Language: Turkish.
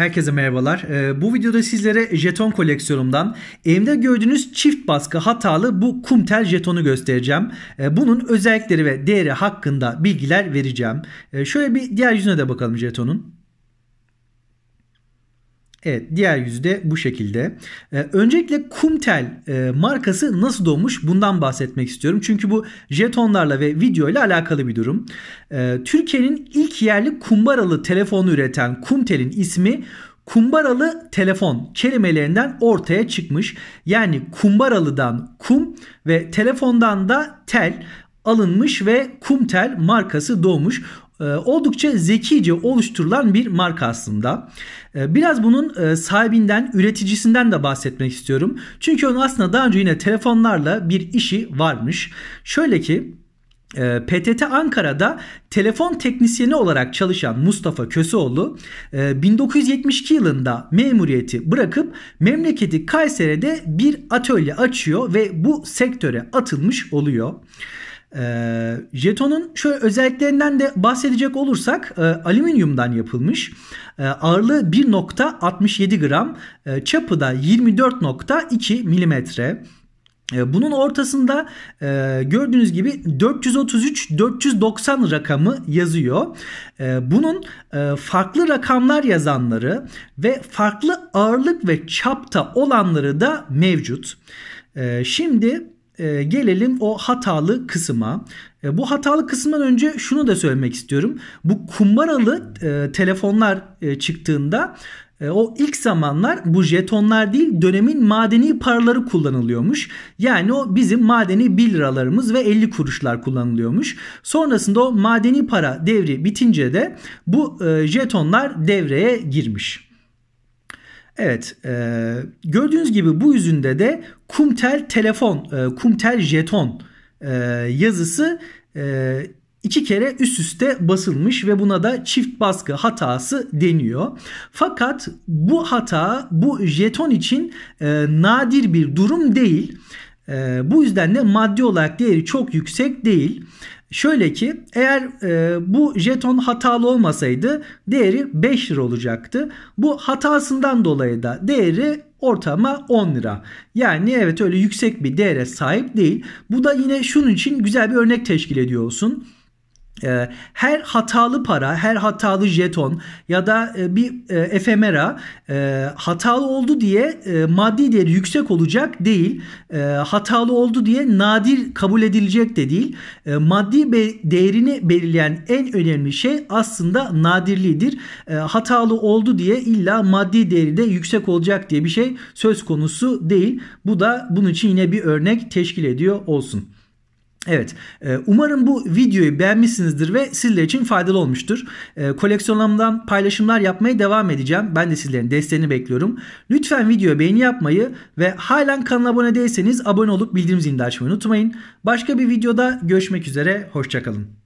Herkese merhabalar. Ee, bu videoda sizlere jeton koleksiyonumdan elimde gördüğünüz çift baskı hatalı bu kum tel jetonu göstereceğim. Ee, bunun özellikleri ve değeri hakkında bilgiler vereceğim. Ee, şöyle bir diğer yüzüne de bakalım jetonun. Evet diğer yüzde bu şekilde. Ee, öncelikle Kumtel e, markası nasıl doğmuş bundan bahsetmek istiyorum. Çünkü bu jetonlarla ve video ile alakalı bir durum. Ee, Türkiye'nin ilk yerli kumbaralı telefonu üreten Kumtel'in ismi kumbaralı telefon kelimelerinden ortaya çıkmış. Yani kumbaralıdan kum ve telefondan da tel alınmış ve Kumtel markası doğmuş. Ee, oldukça zekice oluşturulan bir marka aslında. Ee, biraz bunun e, sahibinden, üreticisinden de bahsetmek istiyorum. Çünkü onun aslında daha önce yine telefonlarla bir işi varmış. Şöyle ki e, PTT Ankara'da telefon teknisyeni olarak çalışan Mustafa Köseoğlu 1972 e, yılında memuriyeti bırakıp memleketi Kayseri'de bir atölye açıyor ve bu sektöre atılmış oluyor. Ee, jetonun şöyle özelliklerinden de bahsedecek olursak e, alüminyumdan yapılmış. E, ağırlığı 1.67 gram. E, çapı da 24.2 milimetre. E, bunun ortasında gördüğünüz gibi 433-490 rakamı yazıyor. Bunun farklı rakamlar yazanları ve farklı ağırlık ve çapta olanları da mevcut. Şimdi e, gelelim o hatalı kısma. Ee, bu hatalı kısımdan önce şunu da söylemek istiyorum. Bu kumbaralı e, telefonlar e, çıktığında e, o ilk zamanlar bu jetonlar değil dönemin madeni paraları kullanılıyormuş. Yani o bizim madeni 1 liralarımız ve 50 kuruşlar kullanılıyormuş. Sonrasında o madeni para devri bitince de bu jetonlar devreye girmiş. Evet e, gördüğünüz gibi bu yüzünde de kumtel telefon, e, kumtel jeton e, yazısı e, iki kere üst üste basılmış ve buna da çift baskı hatası deniyor. Fakat bu hata bu jeton için e, nadir bir durum değil. E, bu yüzden de maddi olarak değeri çok yüksek değil. Şöyle ki eğer e, bu jeton hatalı olmasaydı değeri 5 lira olacaktı. Bu hatasından dolayı da değeri ortama 10 lira. Yani evet öyle yüksek bir değere sahip değil. Bu da yine şunun için güzel bir örnek teşkil ediyor olsun. Ee, her hatalı para, her hatalı jeton ya da e, bir e, efemera e, hatalı oldu diye maddi değeri yüksek olacak değil. Hatalı oldu diye nadir kabul edilecek de değil. Maddi değerini belirleyen en önemli şey aslında nadirliğidir. Hatalı oldu diye illa maddi değeri de yüksek olacak diye bir şey söz konusu değil. Bu da bunun için yine bir örnek teşkil ediyor olsun. Evet e, umarım bu videoyu beğenmişsinizdir ve sizler için faydalı olmuştur. E, Koleksiyonlarımdan paylaşımlar yapmaya devam edeceğim. Ben de sizlerin desteğini bekliyorum. Lütfen videoya beğeni yapmayı ve halen kanala abone değilseniz abone olup bildirim zilini açmayı unutmayın. Başka bir videoda görüşmek üzere. Hoşçakalın.